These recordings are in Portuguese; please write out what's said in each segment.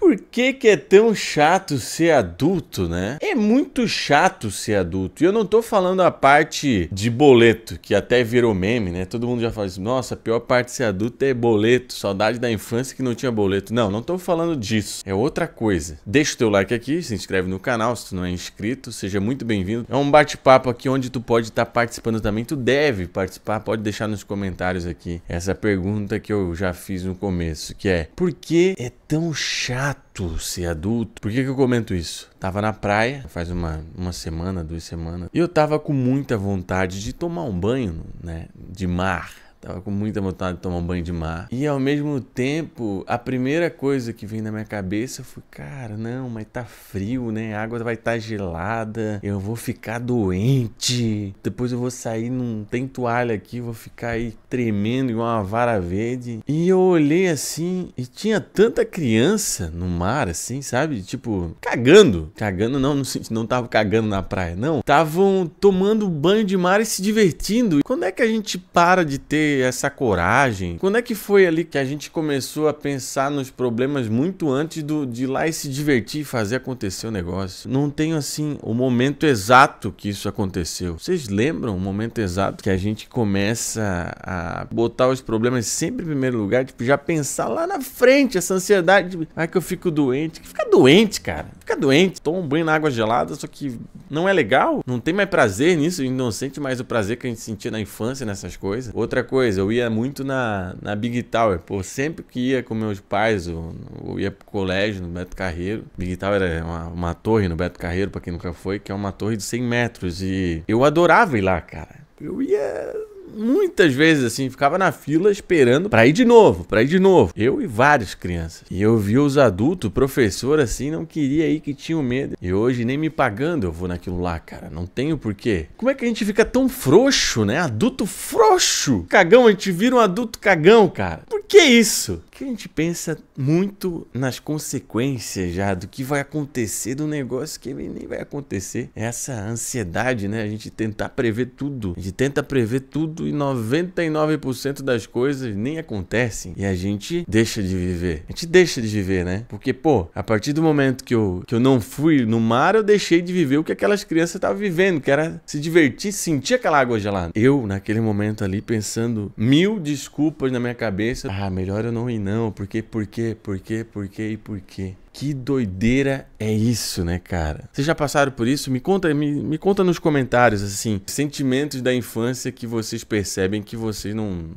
Por que, que é tão chato ser adulto, né? É muito chato ser adulto. E eu não tô falando a parte de boleto, que até virou meme, né? Todo mundo já fala assim, nossa, a pior parte de ser adulto é boleto, saudade da infância que não tinha boleto. Não, não tô falando disso. É outra coisa. Deixa o teu like aqui, se inscreve no canal se tu não é inscrito, seja muito bem-vindo. É um bate-papo aqui onde tu pode estar tá participando também, tu deve participar, pode deixar nos comentários aqui essa pergunta que eu já fiz no começo, que é: por que é tão chato chato ser adulto. Por que, que eu comento isso? Tava na praia, faz uma, uma semana, duas semanas, e eu tava com muita vontade de tomar um banho, né? De mar Tava com muita vontade de tomar um banho de mar. E ao mesmo tempo, a primeira coisa que veio na minha cabeça foi: cara, não, mas tá frio, né? A água vai estar tá gelada, eu vou ficar doente. Depois eu vou sair, não tem toalha aqui, vou ficar aí tremendo igual uma vara verde. E eu olhei assim e tinha tanta criança no mar, assim, sabe? Tipo, cagando. Cagando não, não, não tava cagando na praia, não. Estavam tomando banho de mar e se divertindo. Quando é que a gente para de ter essa coragem? Quando é que foi ali que a gente começou a pensar nos problemas muito antes do, de ir lá e se divertir e fazer acontecer o negócio? Não tenho assim o momento exato que isso aconteceu. Vocês lembram o momento exato que a gente começa a botar os problemas sempre em primeiro lugar? Tipo, já pensar lá na frente, essa ansiedade. Ai, que eu fico doente. Que fica doente, cara fica doente, toma um banho na água gelada, só que não é legal, não tem mais prazer nisso, a gente não sente mais o prazer que a gente sentia na infância nessas coisas. Outra coisa, eu ia muito na, na Big Tower, pô, sempre que ia com meus pais, eu, eu ia pro colégio no Beto Carreiro, Big Tower era é uma, uma torre no Beto Carreiro, pra quem nunca foi, que é uma torre de 100 metros, e eu adorava ir lá, cara. Eu ia muitas vezes assim, ficava na fila esperando para ir de novo, para ir de novo. Eu e várias crianças. E eu via os adultos, professor assim, não queria ir que tinham medo. E hoje nem me pagando eu vou naquilo lá, cara. Não tenho porquê. Como é que a gente fica tão frouxo, né? Adulto frouxo. Cagão, a gente vira um adulto cagão, cara. Por que é isso? Que a gente pensa muito nas consequências já do que vai acontecer do negócio que nem vai acontecer. É essa ansiedade, né? A gente tentar prever tudo. A gente tenta prever tudo e 99% das coisas nem acontecem. E a gente deixa de viver. A gente deixa de viver, né? Porque, pô, a partir do momento que eu, que eu não fui no mar, eu deixei de viver o que aquelas crianças estavam vivendo, que era se divertir, sentir aquela água gelada. Eu, naquele momento ali, pensando mil desculpas na minha cabeça ah, melhor eu não ir não, porque, porque, porque, porque e porque. Que doideira é isso, né, cara? Vocês já passaram por isso? Me conta, me, me conta nos comentários, assim, sentimentos da infância que vocês percebem que vocês não,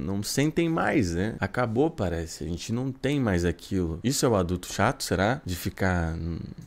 não sentem mais, né? Acabou, parece. A gente não tem mais aquilo. Isso é o adulto chato, será? De ficar.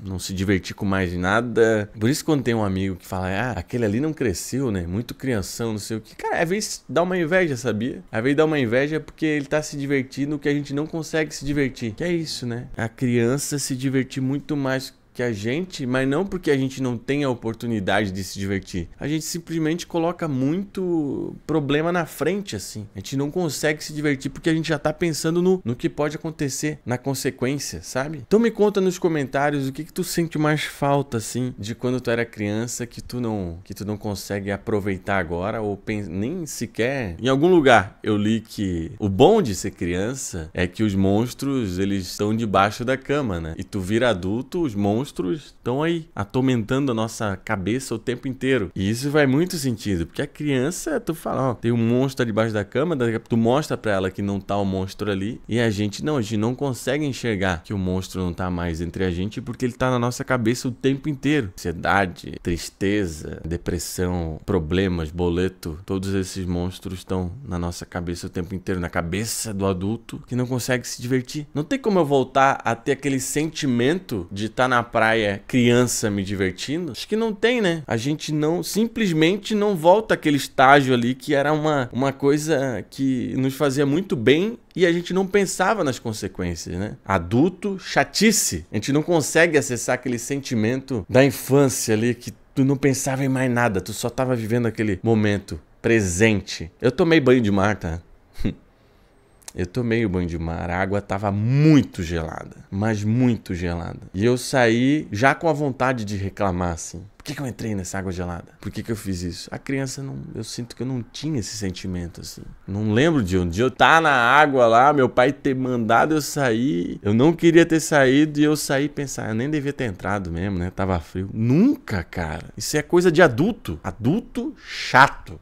não se divertir com mais nada. Por isso, quando tem um amigo que fala, ah, aquele ali não cresceu, né? Muito crianção, não sei o que. Cara, às vezes dá uma inveja, sabia? Às vezes dá uma inveja porque ele tá se divertindo que a gente não consegue se divertir. Que é isso, né? A criança se divertir muito mais que a gente, mas não porque a gente não tem a oportunidade de se divertir. A gente simplesmente coloca muito problema na frente, assim. A gente não consegue se divertir porque a gente já tá pensando no, no que pode acontecer, na consequência, sabe? Então me conta nos comentários o que que tu sente mais falta, assim, de quando tu era criança que tu não, que tu não consegue aproveitar agora ou nem sequer. Em algum lugar eu li que o bom de ser criança é que os monstros, eles estão debaixo da cama, né? E tu vira adulto, os monstros monstros estão aí atormentando a nossa cabeça o tempo inteiro. E isso faz muito sentido, porque a criança, tu fala, ó, tem um monstro debaixo da cama, tu mostra pra ela que não tá o monstro ali, e a gente não, a gente não consegue enxergar que o monstro não tá mais entre a gente porque ele tá na nossa cabeça o tempo inteiro. Ansiedade, tristeza, depressão, problemas, boleto, todos esses monstros estão na nossa cabeça o tempo inteiro, na cabeça do adulto que não consegue se divertir. Não tem como eu voltar a ter aquele sentimento de estar tá na praia criança me divertindo? Acho que não tem, né? A gente não simplesmente não volta aquele estágio ali que era uma, uma coisa que nos fazia muito bem e a gente não pensava nas consequências, né? Adulto, chatice. A gente não consegue acessar aquele sentimento da infância ali que tu não pensava em mais nada, tu só tava vivendo aquele momento presente. Eu tomei banho de mar, tá? Eu tomei o banho de mar, a água estava muito gelada, mas muito gelada. E eu saí já com a vontade de reclamar, assim. Por que, que eu entrei nessa água gelada? Por que, que eu fiz isso? A criança não. Eu sinto que eu não tinha esse sentimento, assim. Não lembro de onde eu tá na água lá, meu pai ter mandado eu sair. Eu não queria ter saído e eu saí pensar, eu nem devia ter entrado mesmo, né? Tava frio. Nunca, cara. Isso é coisa de adulto. Adulto chato.